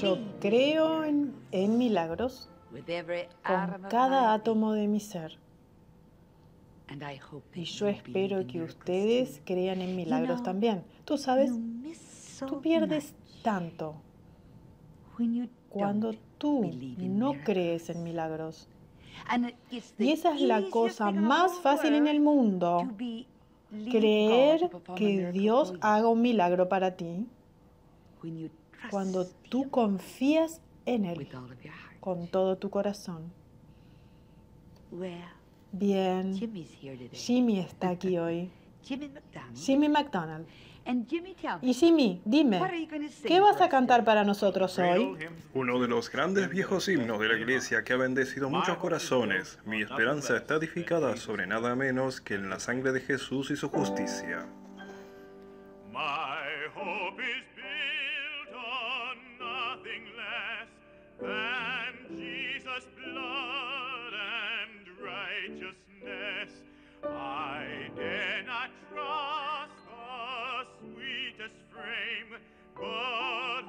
Yo creo en, milagros con cada átomo de mi ser. Y yo espero que ustedes crean en milagros también. Tú sabes, tú pierdes tanto cuando tú no crees en milagros. Y esa es la cosa más fácil en el mundo, creer que Dios haga un milagro para ti cuando tú confías en Él con todo tu corazón. Bien, Jimmy está aquí hoy. Jimmy McDonald. Y Jimmy, dime, ¿qué vas a cantar para nosotros hoy? Uno de los grandes viejos himnos de la iglesia que ha bendecido muchos corazones. Mi esperanza está edificada sobre nada menos que en la sangre de Jesús y su justicia. nothing less than Jesus' blood and righteousness. I dare not trust the sweetest frame, but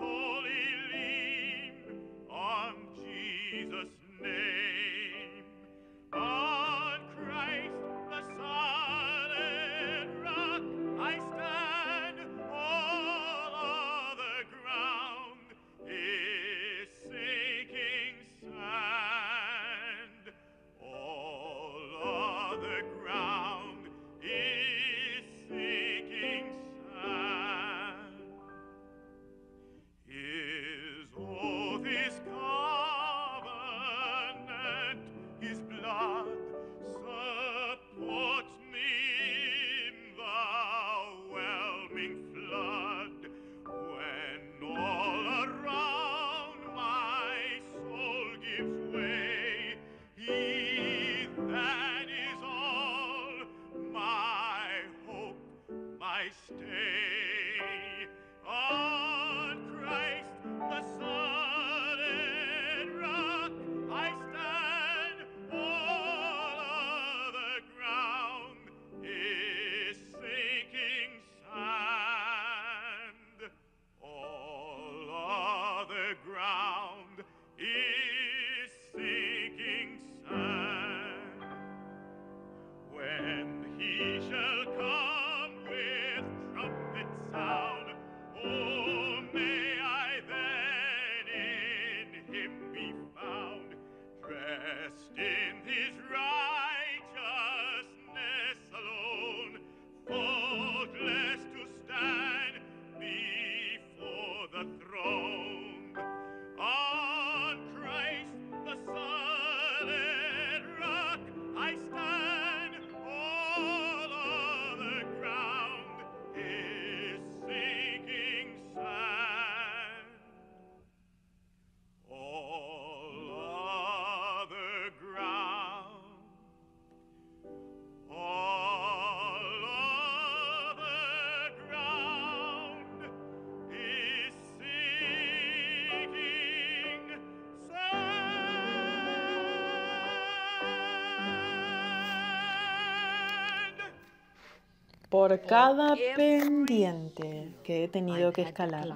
por cada pendiente que he tenido que escalar,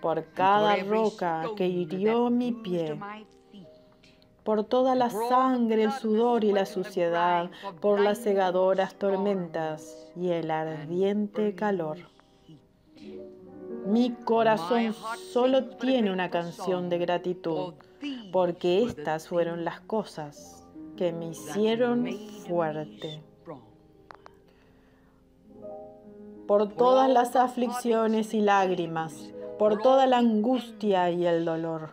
por cada roca que hirió mi pie, por toda la sangre, el sudor y la suciedad, por las cegadoras tormentas y el ardiente calor. Mi corazón solo tiene una canción de gratitud, porque estas fueron las cosas que me hicieron fuerte. por todas las aflicciones y lágrimas, por toda la angustia y el dolor,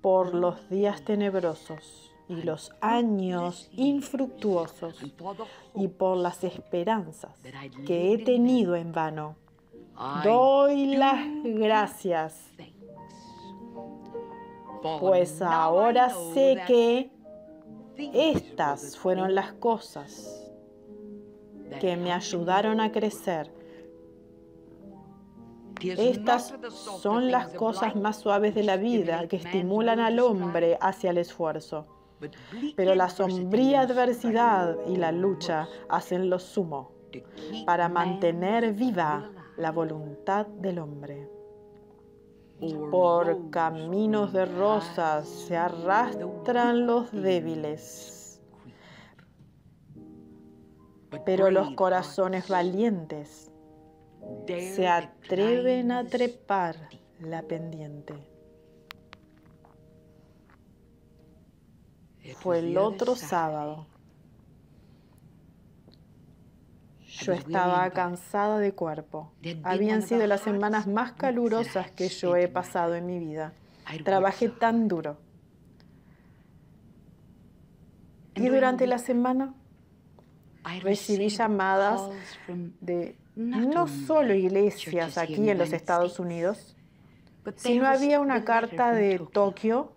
por los días tenebrosos y los años infructuosos y por las esperanzas que he tenido en vano. Doy las gracias, pues ahora sé que estas fueron las cosas que me ayudaron a crecer. Estas son las cosas más suaves de la vida que estimulan al hombre hacia el esfuerzo. Pero la sombría adversidad y la lucha hacen lo sumo para mantener viva la voluntad del hombre. Por caminos de rosas se arrastran los débiles pero los corazones valientes se atreven a trepar la pendiente. Fue el otro sábado. Eh. Yo estaba cansada de cuerpo. Habían sido las semanas más calurosas que yo he pasado en mi vida. Trabajé tan duro. Y durante la semana recibí llamadas de no solo iglesias aquí en los Estados Unidos, sino había una carta de Tokio,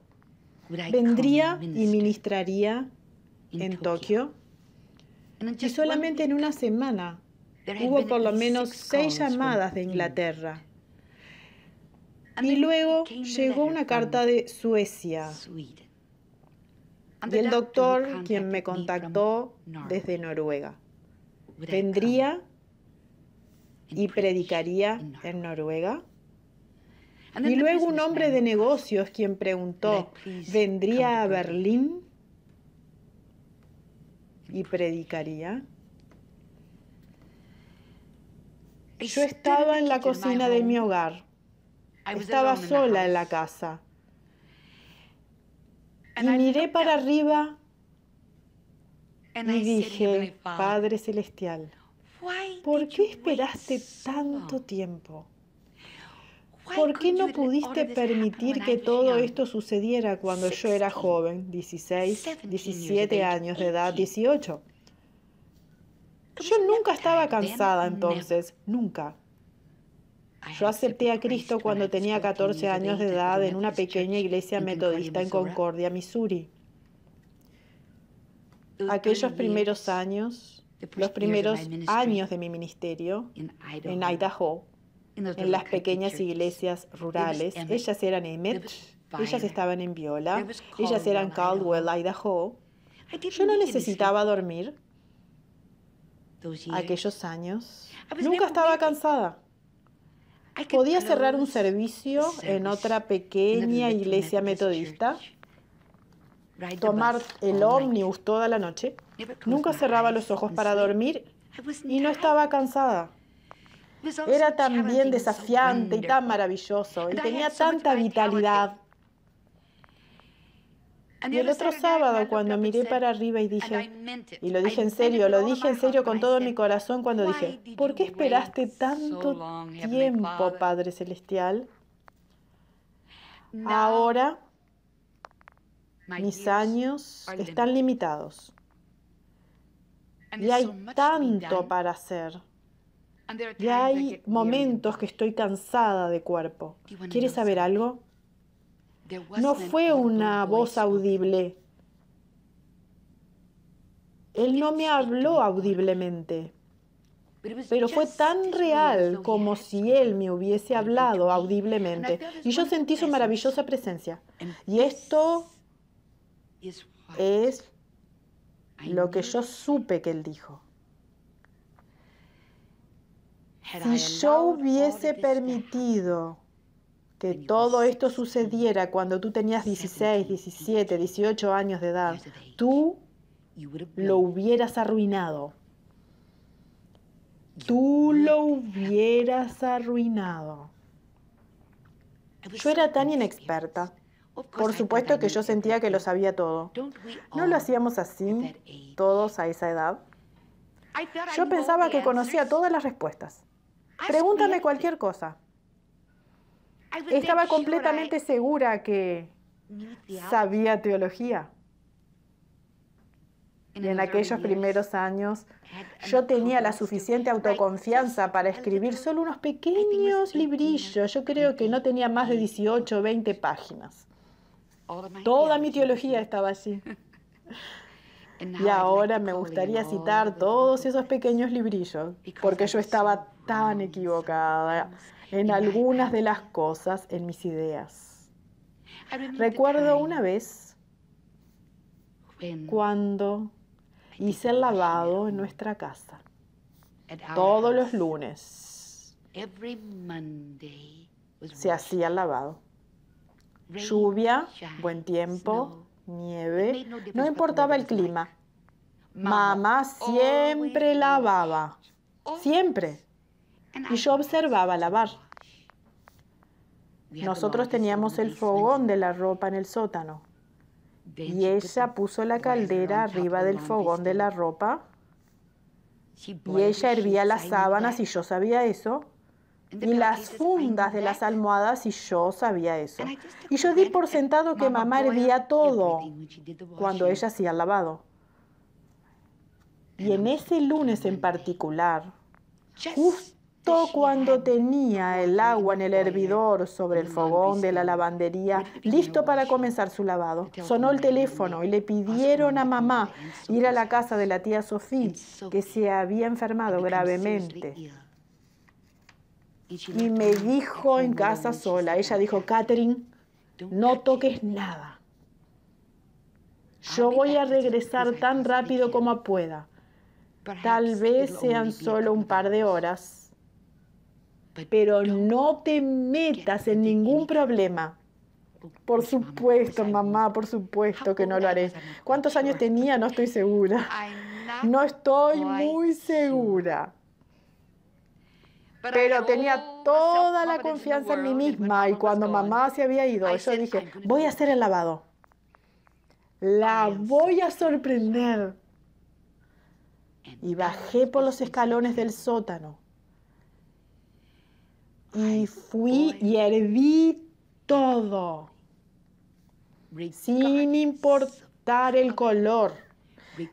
vendría y ministraría en Tokio. Y solamente en una semana hubo por lo menos seis llamadas de Inglaterra. Y luego llegó una carta de Suecia y el doctor quien me contactó desde Noruega. Vendría y predicaría en Noruega. Y luego un hombre de negocios quien preguntó, ¿vendría a Berlín y predicaría? Yo estaba en la cocina de mi hogar. Estaba sola en la casa. Y miré para arriba y dije, Padre Celestial, ¿por qué esperaste tanto tiempo? ¿Por qué no pudiste permitir que todo esto sucediera cuando yo era joven, 16, 17 años de edad, 18? Yo nunca estaba cansada entonces, nunca. Yo acepté a Cristo cuando tenía 14 años de edad en una este pequeña iglesia metodista en Concordia, Missouri. Aquellos primeros años, los primeros años de mi ministerio en Idaho, en las pequeñas iglesias rurales, ellas eran Emmett, ellas estaban en Viola, ellas eran Caldwell, Idaho. Yo no necesitaba dormir aquellos años. Nunca estaba cansada podía cerrar un servicio en otra pequeña iglesia metodista, tomar oh el ómnibus toda la noche. Nunca cerraba los ojos para dormir y no estaba cansada. Era tan bien desafiante y tan maravilloso y tenía tanta vitalidad y el otro sábado, cuando miré para arriba y dije, y lo dije en serio, lo dije en serio con todo mi corazón cuando dije, ¿por qué esperaste tanto tiempo, Padre Celestial? Ahora mis años están limitados y hay tanto para hacer. Y hay momentos que estoy cansada de cuerpo. ¿Quieres saber algo? No fue una voz audible. Él no me habló audiblemente, pero fue tan real como si él me hubiese hablado audiblemente. Y yo sentí su maravillosa presencia. Y esto es lo que yo supe que él dijo. Si yo hubiese permitido que todo esto sucediera cuando tú tenías 16, 17, 18 años de edad, tú lo hubieras arruinado. Tú lo hubieras arruinado. Yo era tan inexperta. Por supuesto que yo sentía que lo sabía todo. ¿No lo hacíamos así todos a esa edad? Yo pensaba que conocía todas las respuestas. Pregúntame cualquier cosa. Estaba completamente segura que sabía teología. Y en aquellos primeros años yo tenía la suficiente autoconfianza para escribir solo unos pequeños librillos. Yo creo que no tenía más de 18 o 20 páginas. Oh, Toda mi teología estaba allí. Y ahora me gustaría citar todos esos pequeños librillos, porque yo estaba tan equivocada en algunas de las cosas en mis ideas. Recuerdo una vez cuando hice el lavado en nuestra casa, todos los lunes. Se hacía el lavado. Lluvia, buen tiempo, nieve, no importaba el clima. Mamá siempre lavaba, siempre y yo observaba lavar. Nosotros teníamos el fogón de la ropa en el sótano y ella puso la caldera arriba del fogón de la ropa y ella hervía las sábanas y yo sabía eso y las fundas de las almohadas y yo sabía eso. Y yo di por sentado que mamá hervía todo cuando ella hacía el lavado. Y en ese lunes en particular, justo cuando tenía el agua en el hervidor sobre el fogón de la lavandería, listo para comenzar su lavado. Sonó el teléfono y le pidieron a mamá ir a la casa de la tía Sofía, que se había enfermado gravemente. Y me dijo en casa sola, ella dijo, Catherine, no toques nada. Yo voy a regresar tan rápido como pueda. Tal vez sean solo un par de horas pero no te metas en ningún problema. Por pues, supuesto, pues, mamá, por supuesto que no lo haré. ¿Cuántos años tenía? No estoy segura. No estoy muy segura. Pero tenía toda la confianza en mí misma y cuando mamá se había ido, yo dije, voy a hacer el lavado. La voy a sorprender. Y bajé por los escalones del sótano y fui y herví todo, sin importar el color,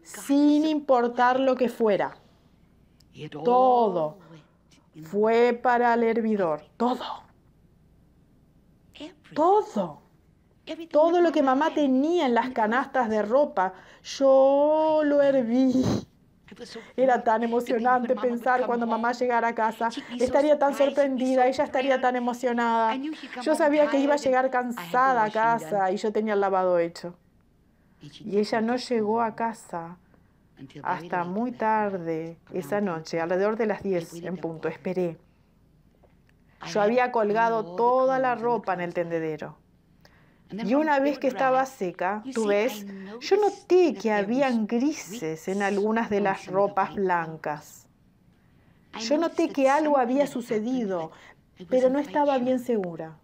sin importar lo que fuera. Todo fue para el hervidor, todo. Todo. Todo lo que mamá tenía en las canastas de ropa, yo lo herví. Pues, Era tan emocionante pensar cuando mamá llegara a casa. Estaría tan sorprendida, ella estaría tan emocionada. Yo sabía que iba a llegar cansada a casa y yo tenía el lavado hecho. Y ella no llegó a casa hasta muy tarde esa noche, alrededor de las 10 en punto. Esperé. Yo había colgado toda la ropa en el tendedero. Y una vez que estaba seca, tú ves, yo noté que habían grises en algunas de las ropas blancas. Yo noté que algo había sucedido, pero no estaba bien segura.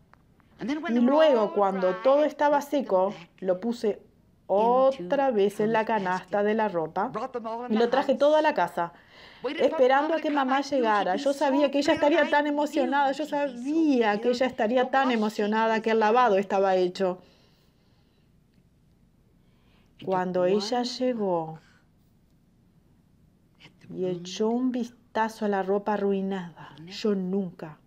Y luego, cuando todo estaba seco, lo puse otra vez en la canasta de la ropa y lo traje todo a la casa esperando a que mamá llegara. Yo sabía que ella estaría tan emocionada, yo sabía que ella estaría tan emocionada que el lavado estaba hecho. Este Cuando ella llegó este y echó un vistazo a la ropa arruinada, yo nunca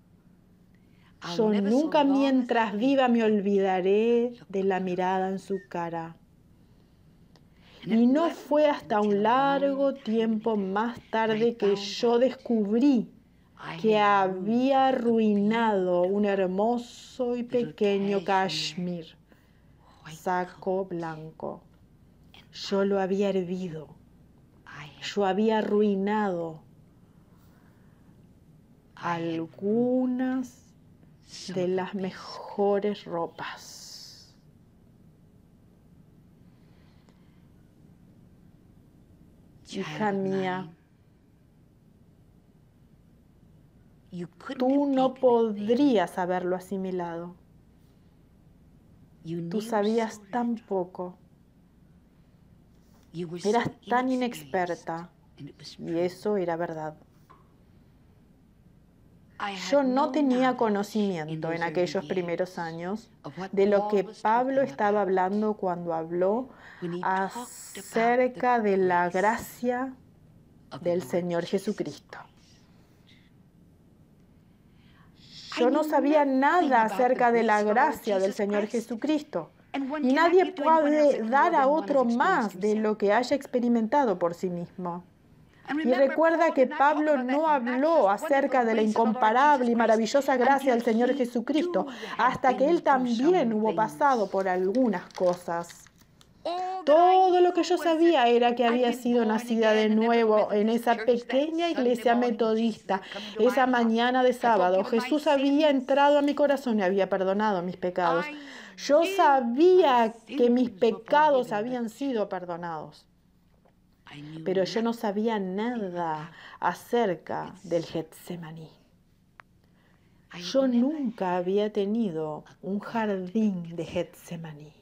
yo nunca mientras viva me olvidaré de la mirada en su cara. Y no fue hasta un largo tiempo más tarde que yo descubrí que había arruinado un hermoso y pequeño cashmere, saco blanco. Yo lo había hervido, yo había arruinado algunas de las mejores ropas. Hija mía, tú no podrías haberlo asimilado. Tú sabías tan poco. Eras tan inexperta. Y eso era verdad. Yo no tenía conocimiento en aquellos primeros años de lo que Pablo estaba hablando cuando habló acerca de la gracia del Señor Jesucristo. Yo no sabía nada acerca de la gracia del Señor Jesucristo. Y nadie puede dar a otro más de lo que haya experimentado por sí mismo. Y recuerda que Pablo no habló acerca de la incomparable y maravillosa gracia del Señor Jesucristo hasta que él también hubo pasado por algunas cosas. Todo lo que yo sabía era que había sido nacida de nuevo en esa pequeña iglesia metodista. Esa mañana de sábado Jesús había entrado a mi corazón y había perdonado mis pecados. Yo sabía que mis oh pecados habían sido perdonados pero yo no sabía nada acerca del Getsemaní. Yo nunca había tenido un ah. jardín de Getsemaní.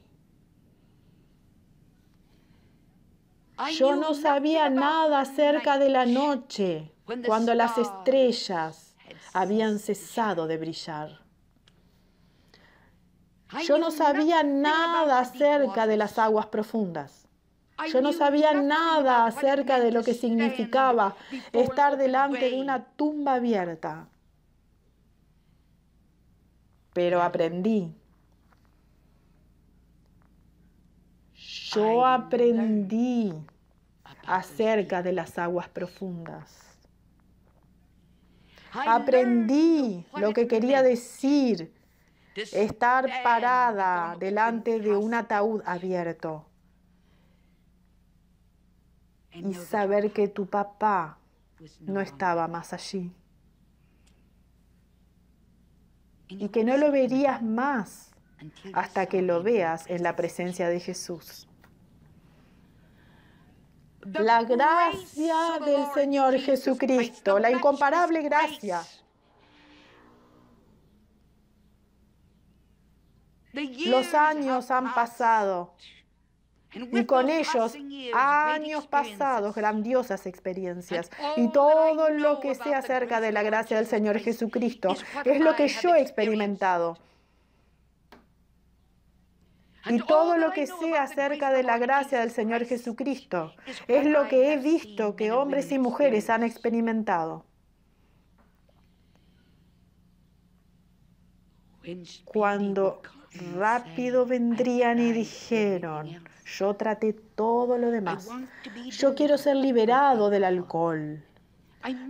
Yo no sabía nada acerca de la noche, cuando las estrellas habían cesado de brillar. Yo no sabía nada acerca de las aguas profundas. Yo no sabía nada acerca de lo que significaba estar delante de una tumba abierta. Pero aprendí. Yo aprendí acerca de las aguas profundas. Aprendí lo que quería decir estar parada delante de un ataúd abierto y saber que tu papá pues no estaba más allí y que no lo verías más hasta que lo veas en la presencia de Jesús. La gracia del Señor Jesucristo, la incomparable gracia, Los años han pasado y con ellos años pasados, grandiosas experiencias. Y todo lo que sé acerca de la gracia del Señor Jesucristo es lo que yo he experimentado. Y todo lo que sé acerca de la gracia del Señor Jesucristo es lo que he visto que hombres y mujeres han experimentado. Cuando rápido vendrían y dijeron, yo traté todo lo demás. Yo quiero ser liberado del alcohol.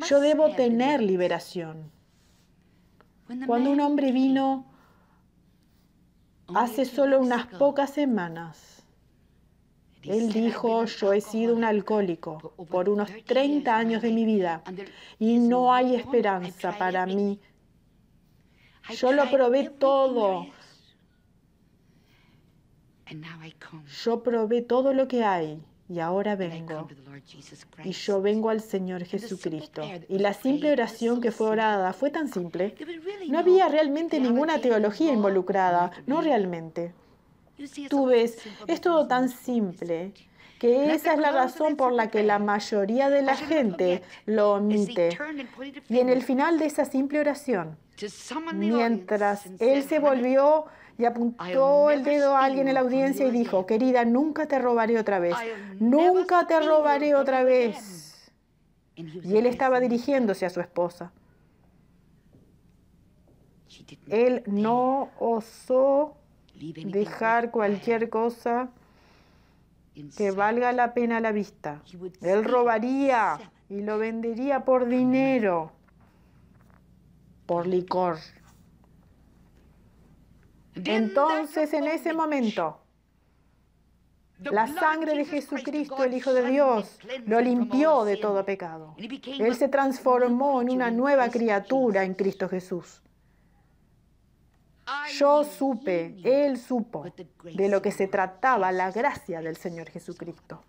Yo debo tener liberación. Cuando un hombre vino hace solo unas pocas semanas, él dijo, yo he sido un alcohólico por unos 30 años de mi vida y no hay esperanza para mí. Yo lo probé todo, yo probé todo lo que hay y ahora vengo. Y yo vengo al Señor Jesucristo. Y la simple oración que fue orada fue tan simple. No había realmente ninguna teología involucrada, no realmente. Tú ves, es todo tan simple que esa es la razón por la que la mayoría de la gente lo omite. Y en el final de esa simple oración, mientras él se volvió y apuntó el dedo a alguien en la audiencia y dijo, querida, nunca te robaré otra vez, nunca te robaré otra vez. Y él estaba dirigiéndose a su esposa. Él no osó dejar cualquier cosa que valga la pena la vista. Él robaría y lo vendería por dinero, por licor. Entonces, en ese momento, la sangre de Jesucristo, el Hijo de Dios, lo limpió de todo pecado. Él se transformó en una nueva criatura en Cristo Jesús. Yo supe, Él supo de lo que se trataba la gracia del Señor Jesucristo.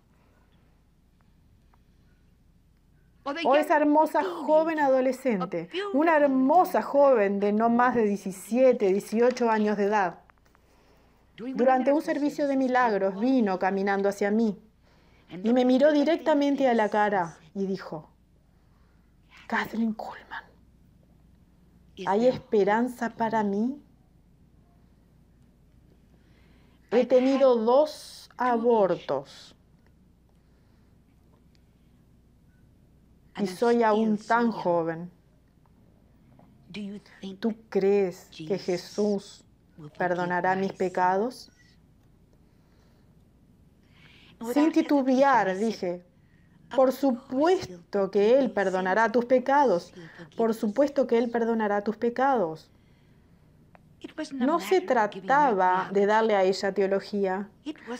O esa hermosa joven adolescente, una hermosa joven de no más de 17, 18 años de edad, durante un servicio de milagros vino caminando hacia mí y me miró directamente a la cara y dijo, Kathleen Kuhlman, ¿hay esperanza para mí? He tenido dos abortos. Y soy aún tan joven. ¿Tú crees que Jesús perdonará mis pecados? Sin titubear, dije, por supuesto que Él perdonará tus pecados, por supuesto que Él perdonará tus pecados. No se trataba de darle a ella teología,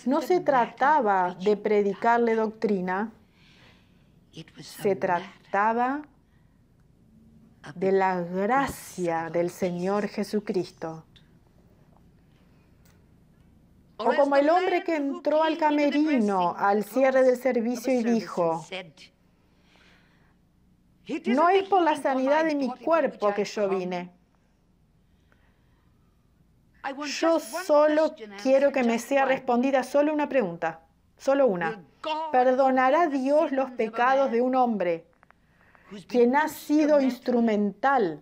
no se trataba de predicarle doctrina, se trataba de la gracia del Señor Jesucristo. O como el hombre que entró al camerino al cierre del servicio y dijo, no es por la sanidad de mi cuerpo que yo vine yo solo quiero que me sea respondida solo una pregunta, solo una. ¿Perdonará Dios los pecados de un hombre quien ha sido instrumental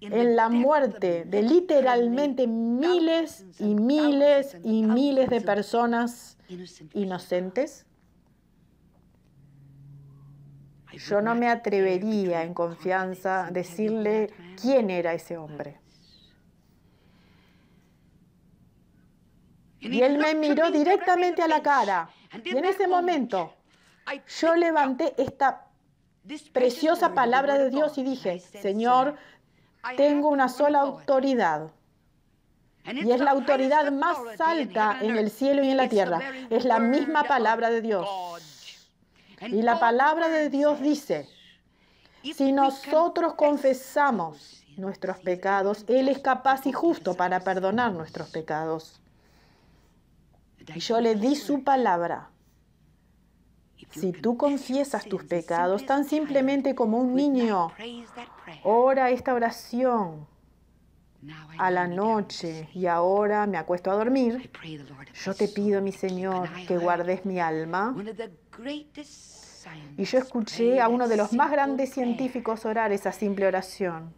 en la muerte de literalmente miles y miles y miles de personas inocentes? Yo no me atrevería en confianza a decirle quién era ese hombre. Y él me miró directamente a la cara. Y en ese momento yo levanté esta preciosa palabra de Dios y dije, Señor, tengo una sola autoridad. Y es la autoridad más alta en el cielo y en la tierra. Es la misma palabra de Dios. Y la palabra de Dios dice, si nosotros confesamos nuestros pecados, Él es capaz y justo para perdonar nuestros pecados y yo le di su palabra. Si tú confiesas tus pecados tan simplemente como un niño, ora esta oración a la noche y ahora me acuesto a dormir, yo te pido, mi Señor, que guardes mi alma. Y yo escuché a uno de los más grandes científicos orar esa simple oración.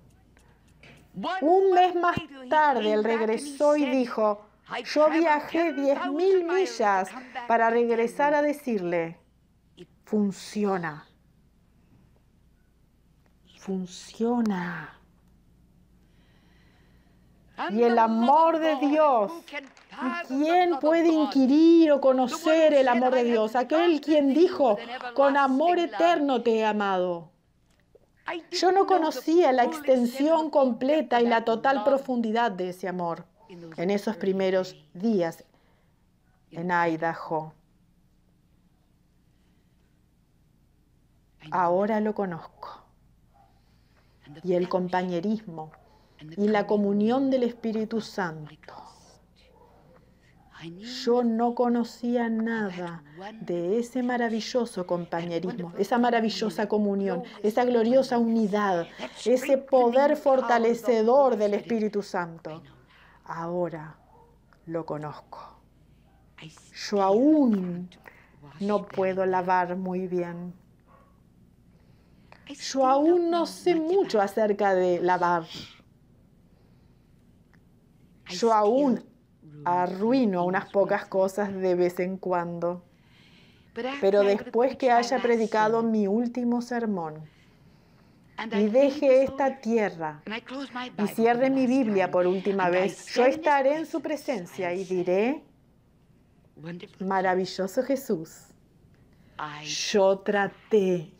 Un mes más tarde, él regresó y dijo, yo viajé 10.000 millas para regresar a decirle, funciona, funciona. Y el amor de Dios, quién puede inquirir o conocer el amor de Dios? Aquel quien dijo, con amor eterno te he amado. Yo no conocía la extensión completa y la total profundidad de ese amor en esos primeros días en Idaho. Ahora lo conozco. Y el compañerismo y la comunión del Espíritu Santo. Yo no conocía nada de ese maravilloso compañerismo, esa maravillosa comunión, esa gloriosa unidad, ese poder fortalecedor del Espíritu Santo ahora lo conozco. Yo aún no puedo lavar muy bien. Yo aún no sé mucho acerca de lavar. Yo aún arruino unas pocas cosas de vez en cuando. Pero después que haya predicado mi último sermón, y deje esta tierra y cierre mi Biblia por última vez, yo estaré en su presencia y diré, maravilloso Jesús, yo traté